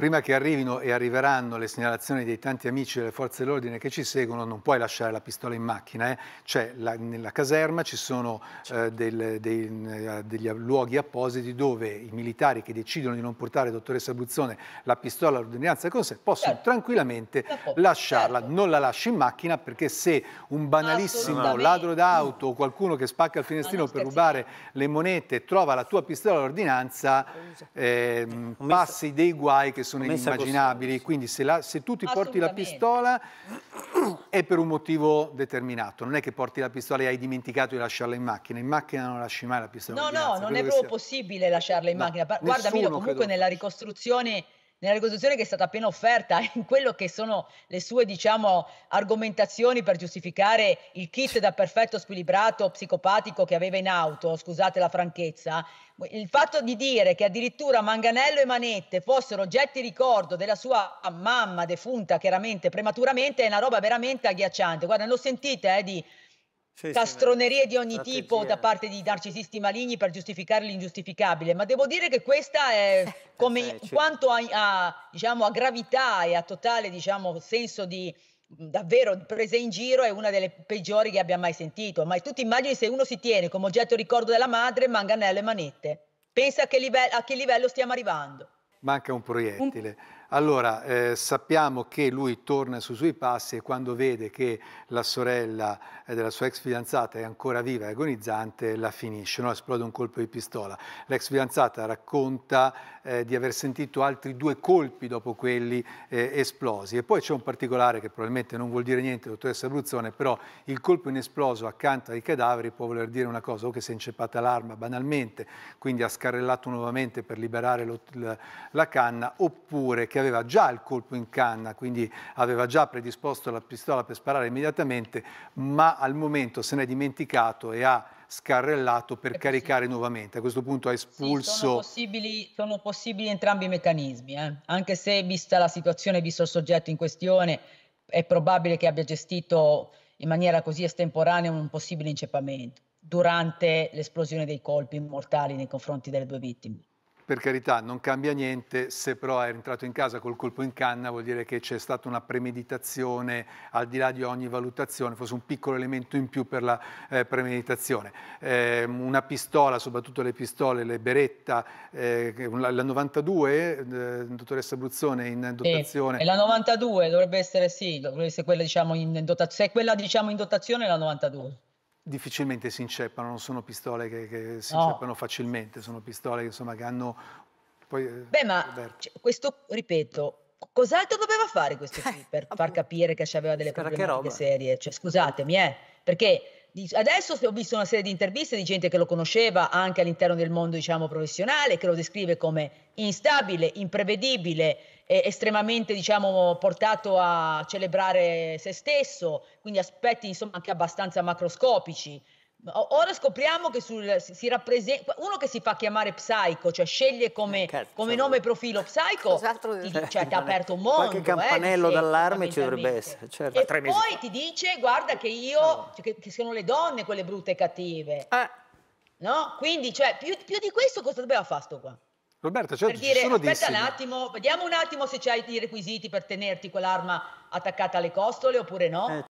prima che arrivino e arriveranno le segnalazioni dei tanti amici delle forze dell'ordine che ci seguono, non puoi lasciare la pistola in macchina. Eh. Cioè, la, nella caserma ci sono eh, certo. del, dei, eh, degli luoghi appositi dove i militari che decidono di non portare, dottoressa Buzzone, la pistola all'ordinanza con sé, possono certo. tranquillamente certo. lasciarla. Certo. Non la lasci in macchina perché se un banalissimo ladro d'auto o qualcuno che spacca il finestrino per rubare le monete trova la tua pistola all'ordinanza, eh, passi dei guai che sono inimmaginabili, così. quindi se, la, se, tu ti porti la pistola è per un motivo determinato, non è che porti la pistola e hai dimenticato di lasciarla in macchina, in macchina non lasci mai la pistola. No, no, non è proprio sia... possibile lasciarla in no, macchina. Guarda, Milo, comunque credo. nella ricostruzione nella ricostruzione che è stata appena offerta, in quello che sono le sue, diciamo, argomentazioni per giustificare il kit da perfetto squilibrato psicopatico che aveva in auto, scusate la franchezza, il fatto di dire che addirittura Manganello e Manette fossero oggetti ricordo della sua mamma defunta chiaramente prematuramente è una roba veramente agghiacciante. Guarda, lo sentite eh, di sì, castronerie sì, di ogni strategia. tipo da parte di narcisisti maligni per giustificare l'ingiustificabile, ma devo dire che questa è eh, come eh, sì, quanto a, a, diciamo, a, gravità e a totale diciamo, senso di davvero presa in giro è una delle peggiori che abbia mai sentito. Ma tu ti immagini se uno si tiene come oggetto ricordo della madre manganello e manette. Pensa a che, livello, a che livello stiamo arrivando. Manca un proiettile. Un allora, eh, sappiamo che lui torna sui suoi passi e quando vede che la sorella eh, della sua ex fidanzata è ancora viva e agonizzante, la finisce, no? esplode un colpo di pistola. L'ex fidanzata racconta eh, di aver sentito altri due colpi dopo quelli eh, esplosi. E poi c'è un particolare che probabilmente non vuol dire niente, dottoressa Bruzzone, però il colpo inesploso accanto ai cadaveri può voler dire una cosa, o che si è inceppata l'arma banalmente, quindi ha scarrellato nuovamente per liberare lo, la, la canna, oppure che aveva già il colpo in canna, quindi aveva già predisposto la pistola per sparare immediatamente, ma al momento se n'è dimenticato e ha scarrellato per caricare nuovamente. A questo punto ha espulso... Sì, sono, possibili, sono, possibili, entrambi i meccanismi, eh? anche se vista la situazione, visto il soggetto in questione, è probabile che abbia gestito in maniera così estemporanea un possibile inceppamento durante l'esplosione dei colpi mortali nei confronti delle due vittime per carità non cambia niente, se però è entrato in casa col colpo in canna vuol dire che c'è stata una premeditazione al di là di ogni valutazione, fosse un piccolo elemento in più per la eh, premeditazione. Eh, una pistola, soprattutto le pistole, le beretta, eh, la, la, 92, eh, dottoressa Bruzzone in dotazione. Sì, la 92 dovrebbe essere sì, dovrebbe essere quella diciamo in dotazione, se è quella diciamo in dotazione è la 92 difficilmente si inceppano, non sono pistole che, che si no. inceppano facilmente, sono pistole che, insomma, che hanno... Poi, eh, Beh, ma questo, ripeto, cos'altro doveva fare questo qui per far capire che aveva delle problematiche serie? Cioè, scusatemi, eh, perché Adesso ho visto una serie di interviste di gente che lo conosceva anche all'interno del mondo diciamo, professionale, che lo descrive come instabile, imprevedibile, estremamente diciamo, portato a celebrare se stesso, quindi aspetti insomma, anche abbastanza macroscopici. Ora scopriamo che sul, si, si rappresenta uno che si fa chiamare Psycho, cioè sceglie come, eh, Cazzo, come nome e profilo Psycho, ti, cioè, ti ha aperto un mondo. Qualche campanello eh, d'allarme ci dovrebbe essere. Certo. E poi mesi. ti dice guarda che io, cioè, che, che, sono le donne quelle brutte e cattive. Ah. No? Quindi cioè, più, più, di questo cosa dobbiamo fare sto qua? Roberto, certo, per dire, aspetta dissimi. un attimo, vediamo un attimo se hai i requisiti per tenerti quell'arma attaccata alle costole oppure no. Eh.